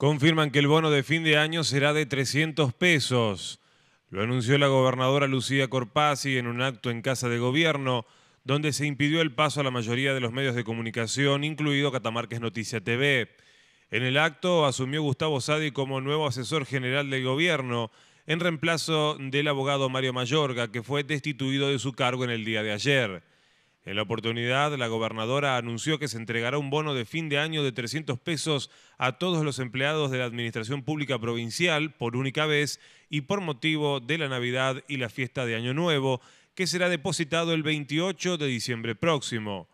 Confirman que el bono de fin de año será de 300 pesos. Lo anunció la gobernadora Lucía Corpazzi en un acto en Casa de Gobierno, donde se impidió el paso a la mayoría de los medios de comunicación, incluido Catamarques Noticia TV. En el acto asumió Gustavo Sadi como nuevo asesor general del gobierno, en reemplazo del abogado Mario Mayorga, que fue destituido de su cargo en el día de ayer. En la oportunidad, la gobernadora anunció que se entregará un bono de fin de año de 300 pesos a todos los empleados de la Administración Pública Provincial por única vez y por motivo de la Navidad y la fiesta de Año Nuevo, que será depositado el 28 de diciembre próximo.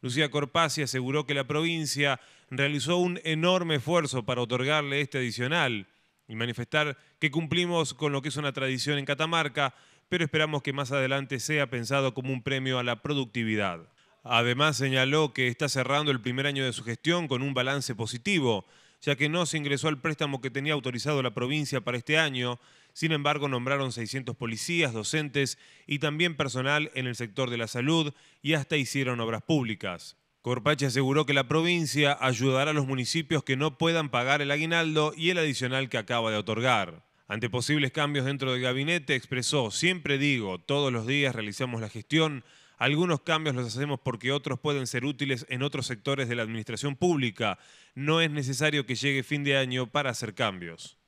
Lucía Corpazzi aseguró que la provincia realizó un enorme esfuerzo para otorgarle este adicional y manifestar que cumplimos con lo que es una tradición en Catamarca, pero esperamos que más adelante sea pensado como un premio a la productividad. Además, señaló que está cerrando el primer año de su gestión con un balance positivo, ya que no se ingresó al préstamo que tenía autorizado la provincia para este año. Sin embargo, nombraron 600 policías, docentes y también personal en el sector de la salud y hasta hicieron obras públicas. Corpache aseguró que la provincia ayudará a los municipios que no puedan pagar el aguinaldo y el adicional que acaba de otorgar. Ante posibles cambios dentro del gabinete, expresó, siempre digo, todos los días realizamos la gestión, algunos cambios los hacemos porque otros pueden ser útiles en otros sectores de la administración pública. No es necesario que llegue fin de año para hacer cambios.